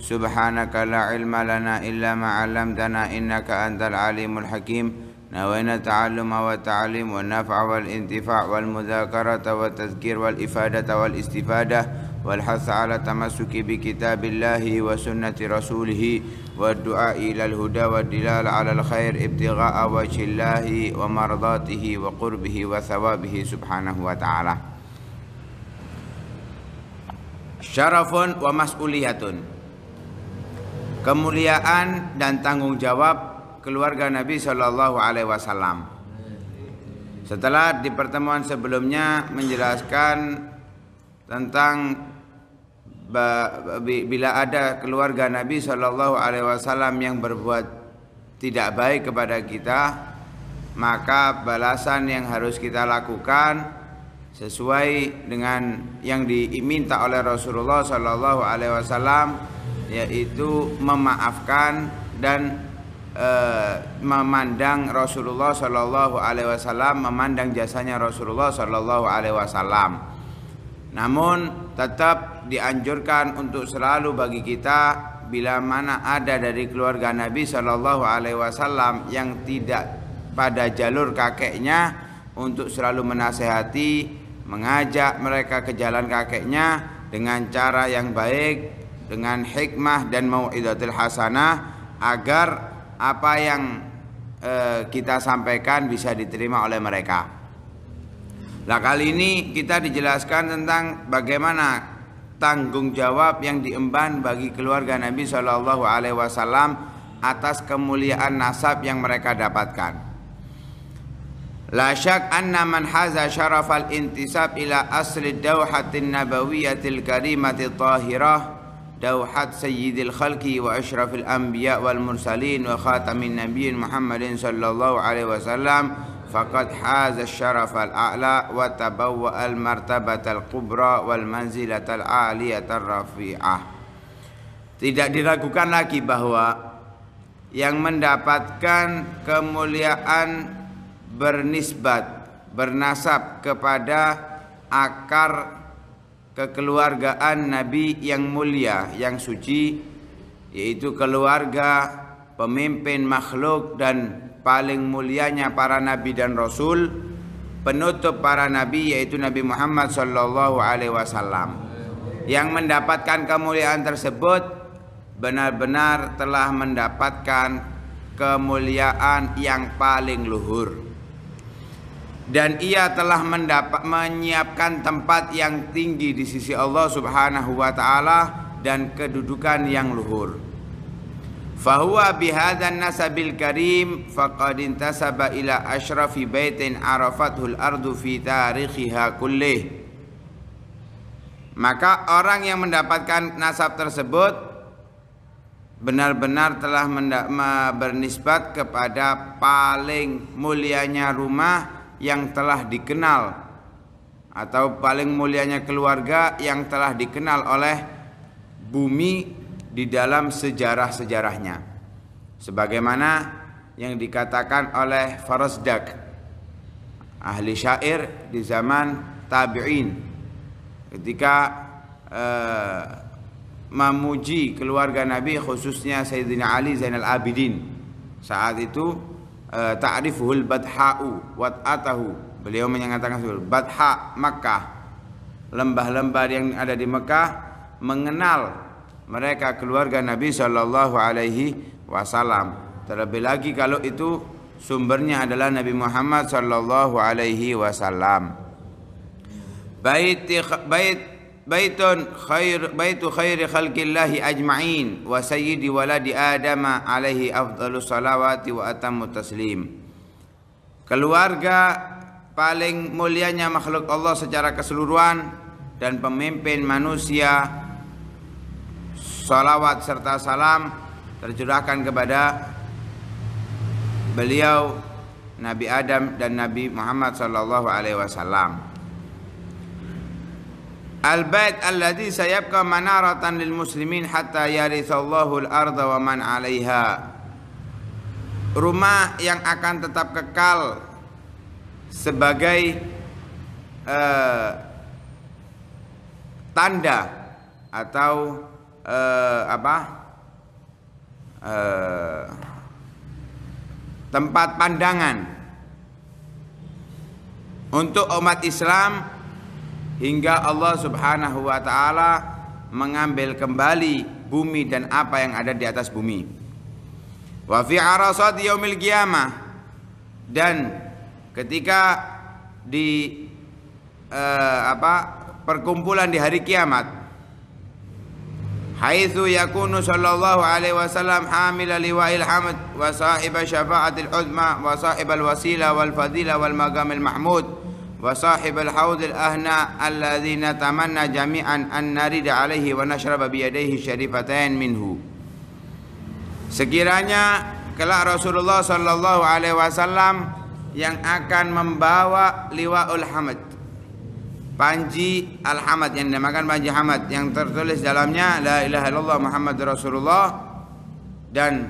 سبحانك لا علم لنا إلا ما علمتنا إنك أنت العليم الحكيم نوينا التعلم والتعليم والنفع والانتفاع والمذاكرة والتذكير والإفادة والاستفادة والحث على التمسك بكتاب الله وسنة رسوله والدعاء إلى الهدى والدلال على الخير ابتغاء وجه الله ومرضاته وقربه وثوابه سبحانه وتعالى شرف ومسؤولية kemuliaan dan tanggung jawab keluarga Nabi Shallallahu Alaihi Wasallam. Setelah di pertemuan sebelumnya menjelaskan tentang bila ada keluarga Nabi Shallallahu Alaihi Wasallam yang berbuat tidak baik kepada kita, maka balasan yang harus kita lakukan sesuai dengan yang diminta oleh Rasulullah Shallallahu Alaihi Wasallam yaitu memaafkan dan e, memandang Rasulullah Shallallahu Alaihi Wasallam memandang jasanya Rasulullah Shallallahu Alaihi Wasallam namun tetap dianjurkan untuk selalu bagi kita bila mana ada dari keluarga Nabi Shallallahu Alaihi Wasallam yang tidak pada jalur kakeknya untuk selalu menasehati mengajak mereka ke jalan kakeknya dengan cara yang baik dengan hikmah dan mau'idatil hasanah agar apa yang e, kita sampaikan bisa diterima oleh mereka. Nah kali ini kita dijelaskan tentang bagaimana tanggung jawab yang diemban bagi keluarga Nabi Shallallahu Alaihi Wasallam atas kemuliaan nasab yang mereka dapatkan. La syak anna man haza syarafal intisab ila asri dawhatin nabawiyatil karimatil tahirah دوحة سيد الخلق وأشرف الأنبياء والمرسلين وخاتم النبي محمد صلى الله عليه وسلم فقد حاز الشرف الأعلى وتبوأ المرتبة الكبرى والمنزلة العالية الرفيعة Tidak diragukan lagi bahwa yang mendapatkan kemuliaan bernisbat, bernasab kepada akar kekeluargaan Nabi yang mulia, yang suci, yaitu keluarga pemimpin makhluk dan paling mulianya para nabi dan rasul, penutup para nabi yaitu Nabi Muhammad Shallallahu alaihi wasallam. Yang mendapatkan kemuliaan tersebut benar-benar telah mendapatkan kemuliaan yang paling luhur dan ia telah mendapat, menyiapkan tempat yang tinggi di sisi Allah Subhanahu wa taala dan kedudukan yang luhur. Fahuwa bihadzan nasabil karim faqad intasaba ila asyrafi baitin arafathul ardu fi tarikhiha kullih. Maka orang yang mendapatkan nasab tersebut benar-benar telah bernisbat kepada paling mulianya rumah yang telah dikenal atau paling mulianya keluarga yang telah dikenal oleh bumi di dalam sejarah-sejarahnya sebagaimana yang dikatakan oleh Farazdak ahli syair di zaman tabi'in ketika eh, memuji keluarga Nabi khususnya Sayyidina Ali Zainal Abidin saat itu bat eh, ta'rifuhul badha'u atahu beliau menyatakan sul badha Makkah lembah-lembah yang ada di Mekah mengenal mereka keluarga Nabi Shallallahu Alaihi Wasallam terlebih lagi kalau itu sumbernya adalah Nabi Muhammad Shallallahu Alaihi Wasallam bait bait baitun khair baitu khairi khalqillahi ajma'in wa sayyidi waladi adam alaihi afdalu salawati wa atammu taslim keluarga paling mulianya makhluk Allah secara keseluruhan dan pemimpin manusia salawat serta salam tercurahkan kepada beliau Nabi Adam dan Nabi Muhammad sallallahu alaihi wasallam Al-bait alladhi sayabqa manaratan lil muslimin hatta yarithallahu al-ardha wa man 'alayha. Rumah yang akan tetap kekal sebagai uh, tanda atau uh, apa? Uh, tempat pandangan untuk umat Islam hingga Allah Subhanahu wa taala mengambil kembali bumi dan apa yang ada di atas bumi. Wa fi arasat yaumil qiyamah dan ketika di eh, apa perkumpulan di hari kiamat haitsu yakunu sallallahu alaihi wasallam hamil liwa'il hamd wa sahiba syafa'atil uzma wa al wasila wal fadila wal maqamil mahmud al al Hawd وصاحب الحوض الأهنى الذي نتمنى جميعا أن نرد عليه ونشرب بيديه شريفتين minhu Sekiranya kelak Rasulullah sallallahu alaihi wasallam yang akan membawa liwaul hamad panji al-hamad yang dinamakan panji hamad yang tertulis dalamnya la ilaha illallah muhammad rasulullah dan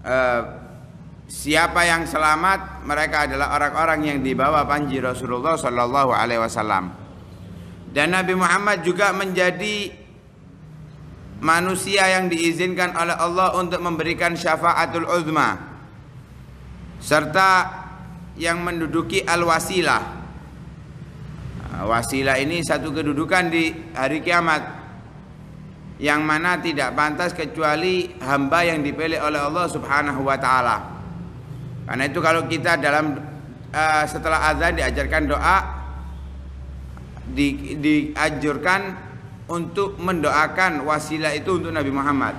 uh, Siapa yang selamat? Mereka adalah orang-orang yang dibawa panji Rasulullah Shallallahu Alaihi Wasallam. Dan Nabi Muhammad juga menjadi manusia yang diizinkan oleh Allah untuk memberikan syafaatul uzma serta yang menduduki al-wasilah. Nah, wasilah ini satu kedudukan di hari kiamat yang mana tidak pantas kecuali hamba yang dipilih oleh Allah Subhanahu wa taala. Karena itu kalau kita dalam uh, setelah azan diajarkan doa di, diajurkan untuk mendoakan wasilah itu untuk Nabi Muhammad.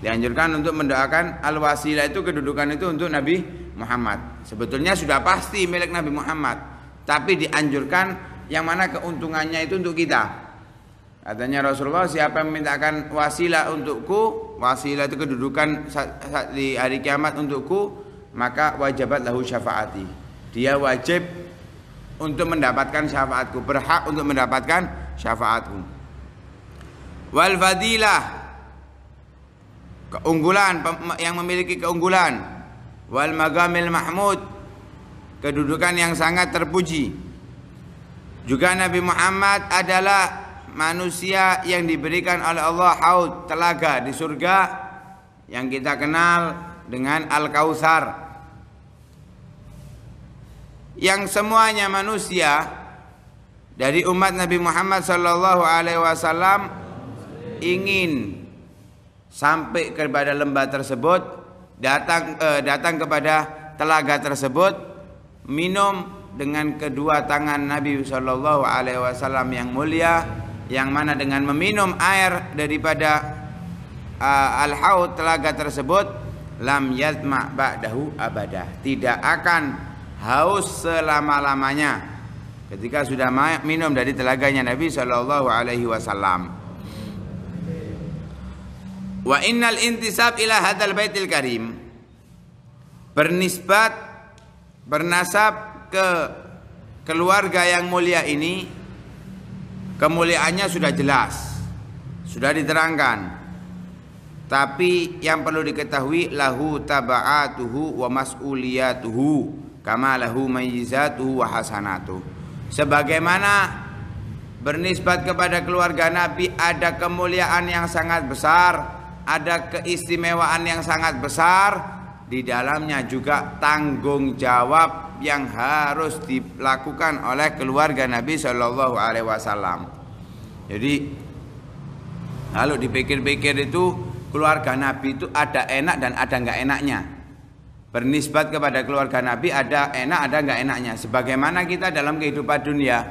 Dianjurkan untuk mendoakan al wasilah itu kedudukan itu untuk Nabi Muhammad. Sebetulnya sudah pasti milik Nabi Muhammad, tapi dianjurkan yang mana keuntungannya itu untuk kita. Katanya Rasulullah siapa yang memintakan wasilah untukku Wasilah itu kedudukan di hari kiamat untukku Maka wajabat lahu syafaati Dia wajib untuk mendapatkan syafaatku Berhak untuk mendapatkan syafaatku Wal fadilah Keunggulan yang memiliki keunggulan Wal magamil mahmud Kedudukan yang sangat terpuji Juga Nabi Muhammad adalah manusia yang diberikan oleh Allah haud telaga di surga yang kita kenal dengan al kausar Yang semuanya manusia dari umat Nabi Muhammad sallallahu alaihi wasallam ingin sampai kepada lembah tersebut datang eh, datang kepada telaga tersebut minum dengan kedua tangan Nabi sallallahu alaihi wasallam yang mulia yang mana dengan meminum air daripada uh, al-haud telaga tersebut lam yatma ba'dahu abada tidak akan haus selama-lamanya ketika sudah minum dari telaganya Nabi Shallallahu alaihi wasallam wa innal intisab ila hadal baitil karim bernisbat bernasab ke keluarga yang mulia ini Kemuliaannya sudah jelas, sudah diterangkan. Tapi yang perlu diketahui lahu tabaatuhu wa mas'uliyatuhu kama lahu mayyizatuhu wa hasanatuh. Sebagaimana bernisbat kepada keluarga Nabi ada kemuliaan yang sangat besar, ada keistimewaan yang sangat besar, di dalamnya juga tanggung jawab yang harus dilakukan oleh keluarga Nabi Shallallahu Alaihi Wasallam. Jadi kalau dipikir-pikir itu keluarga Nabi itu ada enak dan ada nggak enaknya. Bernisbat kepada keluarga Nabi ada enak ada nggak enaknya. Sebagaimana kita dalam kehidupan dunia,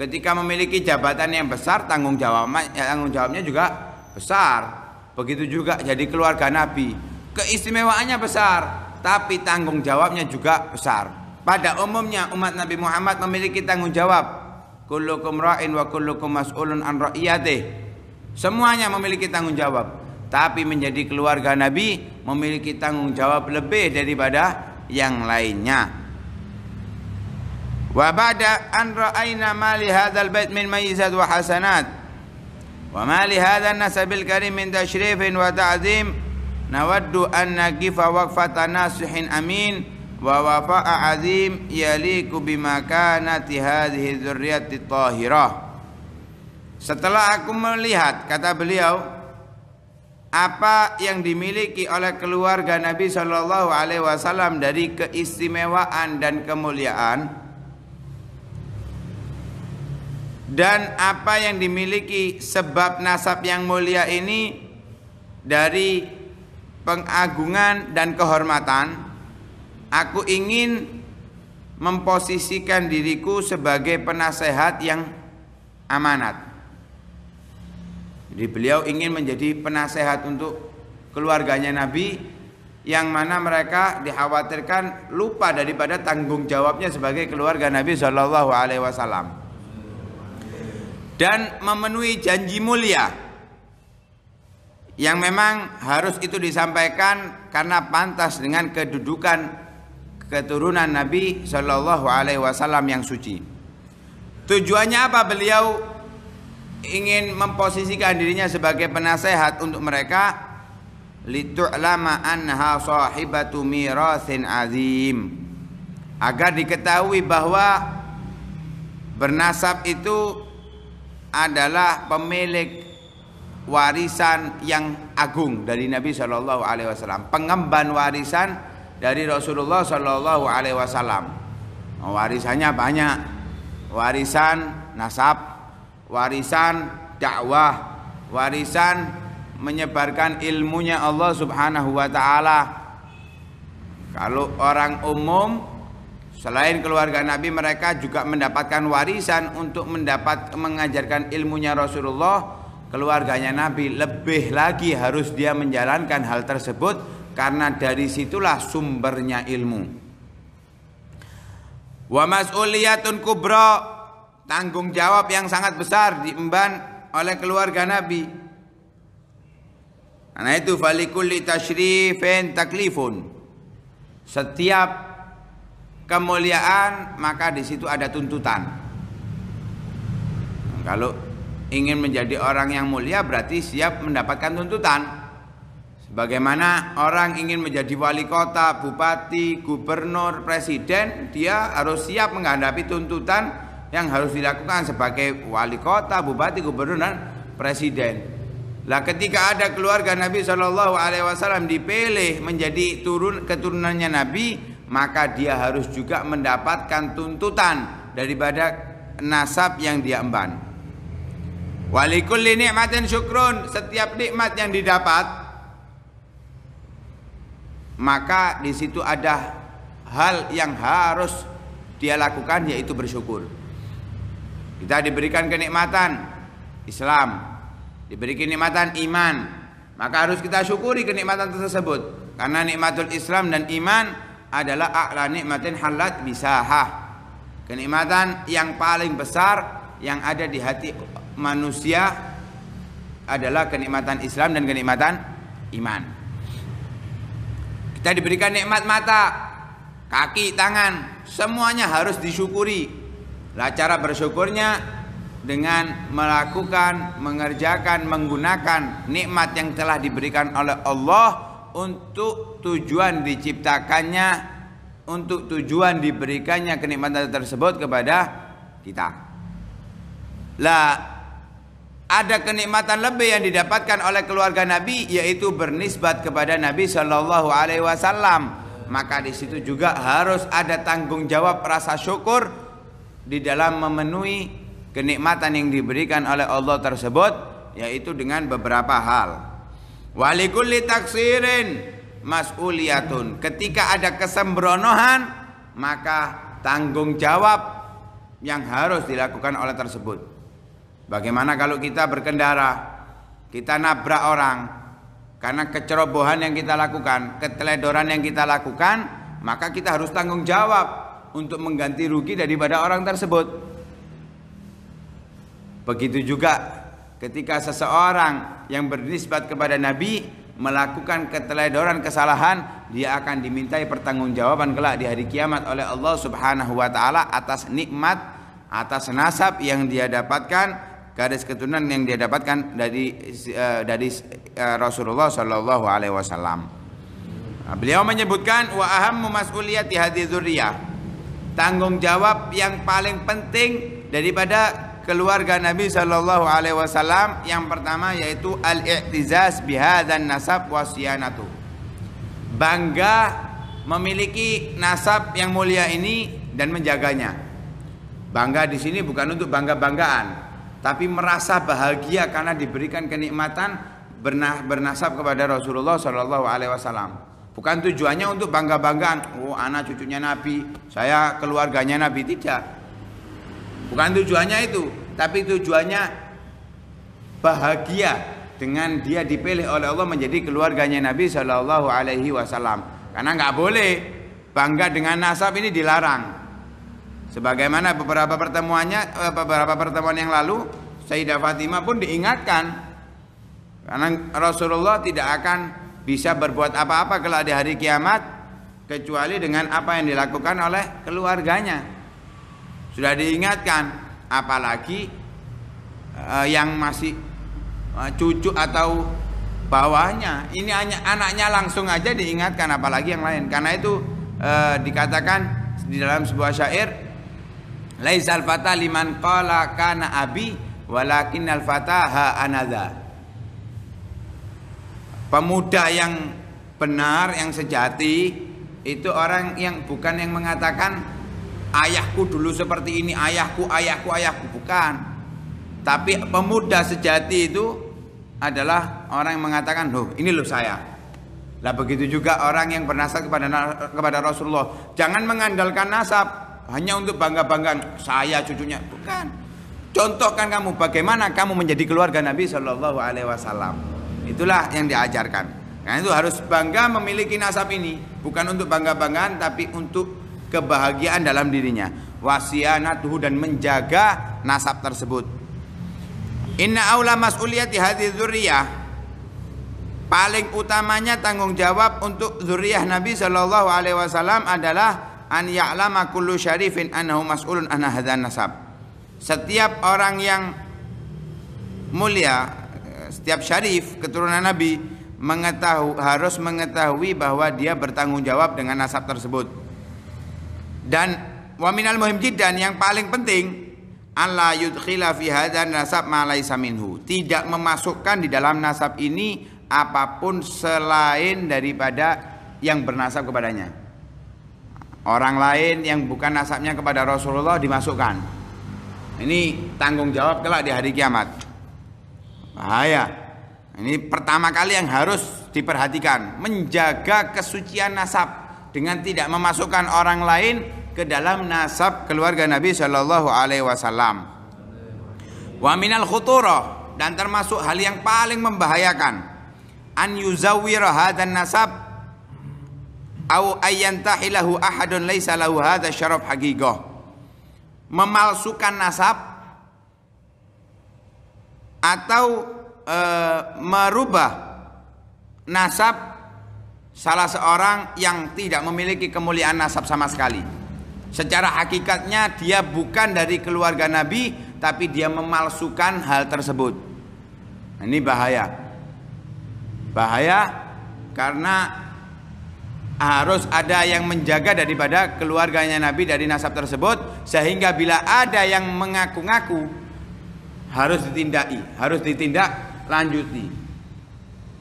ketika memiliki jabatan yang besar tanggung jawab eh, tanggung jawabnya juga besar. Begitu juga jadi keluarga Nabi keistimewaannya besar, tapi tanggung jawabnya juga besar pada umumnya umat Nabi Muhammad memiliki tanggung jawab. Kullukum ra'in wa kullukum mas'ulun an ra'iyatih. Semuanya memiliki tanggung jawab. Tapi menjadi keluarga Nabi memiliki tanggung jawab lebih daripada yang lainnya. Wa ba'da an ra'ayna ma li hadzal bait min mayyizat wa hasanat wa ma li hadzal nasabil karim min tashrifin wa ta'zim nawaddu an naqifa waqfatan nasihin amin wa wafa'a azim yaliku bimakanati hadhihi dzurriyyati tahirah setelah aku melihat kata beliau apa yang dimiliki oleh keluarga Nabi Shallallahu Alaihi Wasallam dari keistimewaan dan kemuliaan dan apa yang dimiliki sebab nasab yang mulia ini dari pengagungan dan kehormatan Aku ingin memposisikan diriku sebagai penasehat yang amanat. Jadi beliau ingin menjadi penasehat untuk keluarganya Nabi yang mana mereka dikhawatirkan lupa daripada tanggung jawabnya sebagai keluarga Nabi Shallallahu Alaihi Wasallam dan memenuhi janji mulia yang memang harus itu disampaikan karena pantas dengan kedudukan keturunan Nabi Shallallahu Alaihi Wasallam yang suci. Tujuannya apa beliau ingin memposisikan dirinya sebagai penasehat untuk mereka litu'lama anha sahibatu mirasin azim agar diketahui bahwa bernasab itu adalah pemilik warisan yang agung dari Nabi Shallallahu Alaihi Wasallam, pengemban warisan dari Rasulullah Shallallahu Alaihi Wasallam. Oh, warisannya banyak, warisan nasab, warisan dakwah, warisan menyebarkan ilmunya Allah Subhanahu wa taala. Kalau orang umum selain keluarga Nabi mereka juga mendapatkan warisan untuk mendapat mengajarkan ilmunya Rasulullah, keluarganya Nabi lebih lagi harus dia menjalankan hal tersebut karena dari situlah sumbernya ilmu. Wa mas'uliyatun kubra tanggung jawab yang sangat besar diemban oleh keluarga Nabi. Karena itu falikulli tasyrifin taklifun. Setiap kemuliaan maka di situ ada tuntutan. Kalau ingin menjadi orang yang mulia berarti siap mendapatkan tuntutan. Bagaimana orang ingin menjadi wali kota, bupati, gubernur, presiden, dia harus siap menghadapi tuntutan yang harus dilakukan sebagai wali kota, bupati, gubernur dan presiden. Lah ketika ada keluarga Nabi Shallallahu Alaihi Wasallam dipilih menjadi turun keturunannya Nabi, maka dia harus juga mendapatkan tuntutan daripada nasab yang dia emban. Walikul ini syukrun, setiap nikmat yang didapat maka di situ ada hal yang harus dia lakukan yaitu bersyukur. Kita diberikan kenikmatan Islam, diberi kenikmatan iman, maka harus kita syukuri kenikmatan tersebut karena nikmatul Islam dan iman adalah a'la nikmatin halat bisaha. Kenikmatan yang paling besar yang ada di hati manusia adalah kenikmatan Islam dan kenikmatan iman. Kita diberikan nikmat mata, kaki, tangan, semuanya harus disyukuri. Lah cara bersyukurnya dengan melakukan, mengerjakan, menggunakan nikmat yang telah diberikan oleh Allah untuk tujuan diciptakannya, untuk tujuan diberikannya kenikmatan tersebut kepada kita. La ada kenikmatan lebih yang didapatkan oleh keluarga Nabi yaitu bernisbat kepada Nabi Shallallahu Alaihi Wasallam. Maka di situ juga harus ada tanggung jawab rasa syukur di dalam memenuhi kenikmatan yang diberikan oleh Allah tersebut yaitu dengan beberapa hal. Walikulli taksirin mas'uliyatun. Ketika ada kesembronohan maka tanggung jawab yang harus dilakukan oleh tersebut. Bagaimana kalau kita berkendara, kita nabrak orang karena kecerobohan yang kita lakukan, keteledoran yang kita lakukan, maka kita harus tanggung jawab untuk mengganti rugi daripada orang tersebut. Begitu juga ketika seseorang yang bernisbat kepada Nabi melakukan keteledoran kesalahan, dia akan dimintai pertanggungjawaban kelak di hari kiamat oleh Allah Subhanahu wa taala atas nikmat, atas nasab yang dia dapatkan garis keturunan yang dia dapatkan dari uh, dari uh, Rasulullah Shallallahu Alaihi Wasallam. Nah, beliau menyebutkan wa aham mas'uliyati hadhi Tanggung jawab yang paling penting daripada keluarga Nabi Shallallahu Alaihi Wasallam yang pertama yaitu al-i'tizaz dan nasab wasiyanatu. Bangga memiliki nasab yang mulia ini dan menjaganya. Bangga di sini bukan untuk bangga-banggaan, tapi merasa bahagia karena diberikan kenikmatan bernah, bernasab kepada Rasulullah Shallallahu Alaihi Wasallam. Bukan tujuannya untuk bangga-banggaan. Oh, anak cucunya Nabi, saya keluarganya Nabi tidak. Bukan tujuannya itu, tapi tujuannya bahagia dengan dia dipilih oleh Allah menjadi keluarganya Nabi Shallallahu Alaihi Wasallam. Karena nggak boleh bangga dengan nasab ini dilarang. Sebagaimana beberapa pertemuannya eh, beberapa pertemuan yang lalu Sayyidah Fatimah pun diingatkan karena Rasulullah tidak akan bisa berbuat apa-apa kalau di hari kiamat kecuali dengan apa yang dilakukan oleh keluarganya. Sudah diingatkan apalagi eh, yang masih eh, cucu atau bawahnya. Ini hanya anaknya langsung aja diingatkan apalagi yang lain. Karena itu eh, dikatakan di dalam sebuah syair Laisal fata liman qala kana abi walakin al fata ha anadha. Pemuda yang benar, yang sejati itu orang yang bukan yang mengatakan ayahku dulu seperti ini, ayahku, ayahku, ayahku bukan. Tapi pemuda sejati itu adalah orang yang mengatakan, "Loh, ini loh saya." Lah begitu juga orang yang bernasab kepada kepada Rasulullah. Jangan mengandalkan nasab hanya untuk bangga-banggaan saya cucunya bukan contohkan kamu bagaimana kamu menjadi keluarga Nabi Shallallahu Alaihi Wasallam itulah yang diajarkan karena itu harus bangga memiliki nasab ini bukan untuk bangga-banggaan tapi untuk kebahagiaan dalam dirinya tuh dan menjaga nasab tersebut inna aula mas'uliyati hadhihi Zuriyah. paling utamanya tanggung jawab untuk zuriyah Nabi Shallallahu Alaihi Wasallam adalah an ya'lama kullu syarifin annahu mas'ulun an hadzan nasab. Setiap orang yang mulia, setiap syarif keturunan Nabi mengetahui harus mengetahui bahwa dia bertanggung jawab dengan nasab tersebut. Dan minal muhim jiddan yang paling penting Allah yudkhila fi hadzan nasab ma laisa minhu. Tidak memasukkan di dalam nasab ini apapun selain daripada yang bernasab kepadanya orang lain yang bukan nasabnya kepada Rasulullah dimasukkan ini tanggung jawab kelak di hari kiamat bahaya ini pertama kali yang harus diperhatikan menjaga kesucian nasab dengan tidak memasukkan orang lain ke dalam nasab keluarga Nabi Shallallahu Alaihi Wasallam. Wa minal dan termasuk hal yang paling membahayakan an yuzawwira hadzan nasab au ayyantahilahu ahadun laisa lahu hadza syaraf haqiqah memalsukan nasab atau e, merubah nasab salah seorang yang tidak memiliki kemuliaan nasab sama sekali secara hakikatnya dia bukan dari keluarga nabi tapi dia memalsukan hal tersebut nah, ini bahaya bahaya karena harus ada yang menjaga daripada keluarganya Nabi dari nasab tersebut sehingga bila ada yang mengaku-ngaku harus ditindaki, harus ditindak lanjuti.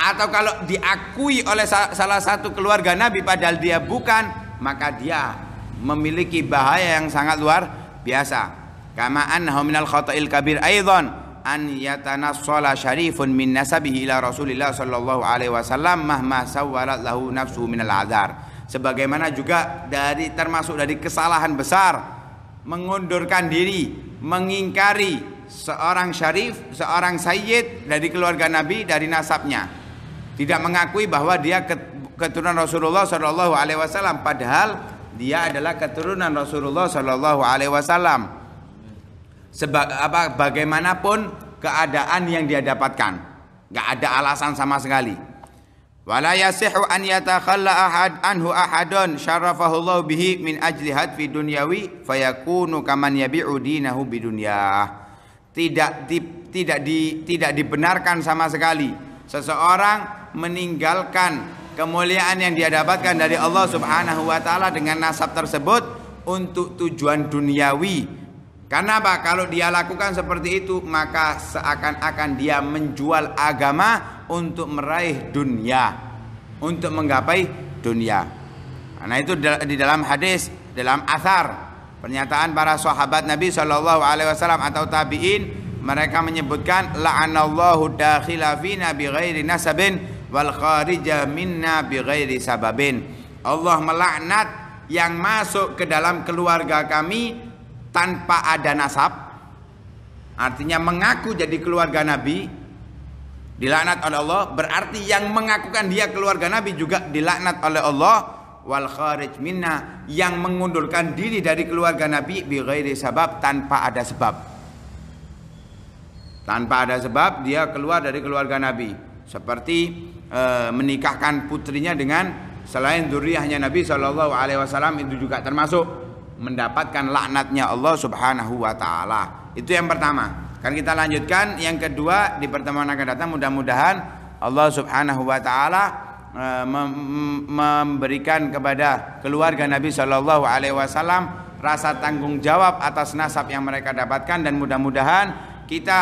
Atau kalau diakui oleh salah satu keluarga Nabi padahal dia bukan, maka dia memiliki bahaya yang sangat luar biasa. Kama annahu minal khata'il kabir aidan an yatanassola syarifun min nasabihi ila Rasulillah sallallahu alaihi wasallam mahma sawwarat lahu nafsu minal azar. Sebagaimana juga dari termasuk dari kesalahan besar mengundurkan diri, mengingkari seorang syarif, seorang sayyid dari keluarga Nabi dari nasabnya. Tidak mengakui bahwa dia keturunan Rasulullah sallallahu alaihi wasallam padahal dia adalah keturunan Rasulullah sallallahu alaihi wasallam. Seba, apa, bagaimanapun keadaan yang dia dapatkan. nggak ada alasan sama sekali. Wala yasihu an yatakhalla ahad anhu ahadun syarafahu Allah bihi min ajli hadfi dunyawi fayakunu kaman yabi'u dinahu bidunyah. Tidak di, tidak di, tidak dibenarkan sama sekali seseorang meninggalkan kemuliaan yang dia dapatkan dari Allah Subhanahu wa taala dengan nasab tersebut untuk tujuan duniawi karena apa? Kalau dia lakukan seperti itu, maka seakan-akan dia menjual agama untuk meraih dunia, untuk menggapai dunia. Karena itu di dalam hadis, dalam asar, pernyataan para sahabat Nabi Shallallahu Alaihi Wasallam atau tabiin, mereka menyebutkan la'anallahu dakhila fina bighairi nasabin wal kharija minna bighairi sababin. Allah melaknat yang masuk ke dalam keluarga kami tanpa ada nasab artinya mengaku jadi keluarga Nabi dilaknat oleh Allah berarti yang mengakukan dia keluarga Nabi juga dilaknat oleh Allah wal kharij minna yang mengundurkan diri dari keluarga Nabi bi ghairi sabab tanpa ada sebab tanpa ada sebab dia keluar dari keluarga Nabi seperti e, menikahkan putrinya dengan selain duriahnya Nabi sallallahu alaihi wasallam itu juga termasuk mendapatkan laknatnya Allah Subhanahu wa taala. Itu yang pertama. Kan kita lanjutkan yang kedua di pertemuan akan datang mudah-mudahan Allah Subhanahu wa taala e, memberikan kepada keluarga Nabi Shallallahu alaihi wasallam rasa tanggung jawab atas nasab yang mereka dapatkan dan mudah-mudahan kita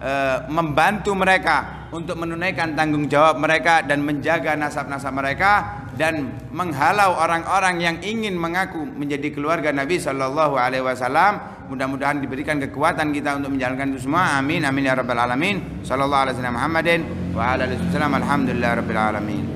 e, membantu mereka untuk menunaikan tanggung jawab mereka dan menjaga nasab-nasab mereka dan menghalau orang-orang yang ingin mengaku menjadi keluarga Nabi sallallahu alaihi wasallam. Mudah-mudahan diberikan kekuatan kita untuk menjalankan itu semua. Amin amin ya rabbal alamin. Sallallahu alaihi wasallam wa ala wasallam. Alhamdulillah rabbil alamin.